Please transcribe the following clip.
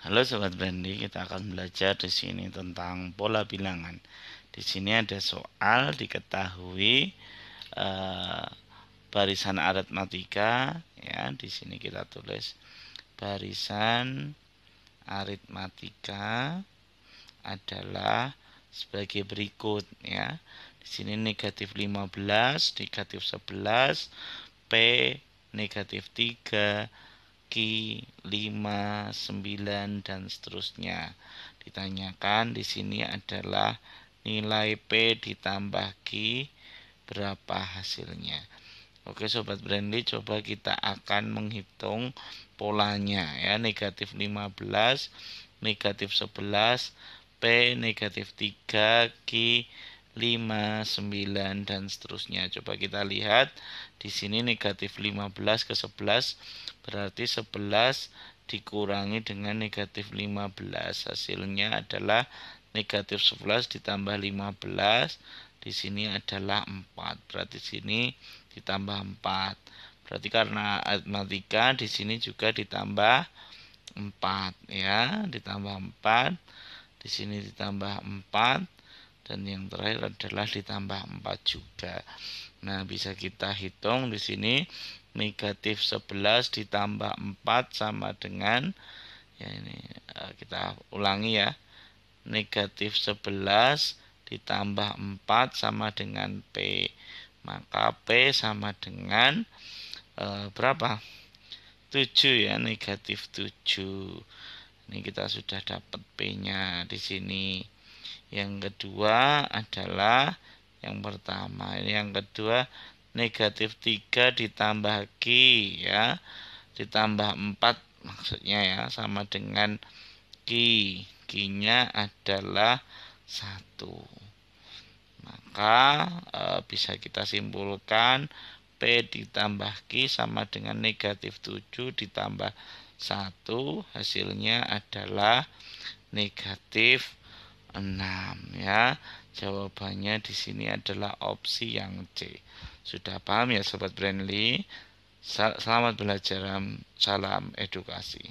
Halo sobat Brandi, kita akan belajar di sini tentang pola bilangan. Di sini ada soal diketahui e, barisan aritmatika ya. Di sini kita tulis barisan aritmatika adalah sebagai berikut ya. Di sini negatif 15, negatif 11, P negatif 3, kaki 5, 9 dan seterusnya. Ditanyakan di sini adalah nilai P ditambah Q berapa hasilnya. Oke sobat Brandly coba kita akan menghitung polanya ya negatif 15 negatif 11 P negatif 3 Q 5, 9 dan seterusnya. Coba kita lihat di sini negatif 15 ke 11 berarti 11 dikurangi dengan negatif 15 hasilnya adalah negatif 11 ditambah 15 di sini adalah 4 berarti sini ditambah 4 berarti karena matematika di sini juga ditambah 4 ya ditambah 4 di sini ditambah 4 dan yang terakhir adalah ditambah 4 juga. Nah, bisa kita hitung di sini negatif 11 ditambah 4 sama dengan ya ini eh, kita ulangi ya. Negatif 11 ditambah 4 sama dengan P. Maka P sama dengan e, berapa? 7 ya, negatif 7. Ini kita sudah dapat P-nya di sini yang kedua adalah yang pertama Ini yang kedua negatif 3 ditambah Q ya ditambah 4 maksudnya ya sama dengan Q Q nya adalah satu. maka e, bisa kita simpulkan P ditambah Q sama dengan negatif 7 ditambah satu. hasilnya adalah negatif 6 ya. Jawabannya di sini adalah opsi yang C. Sudah paham ya sobat Brandly? selamat belajar. Salam edukasi.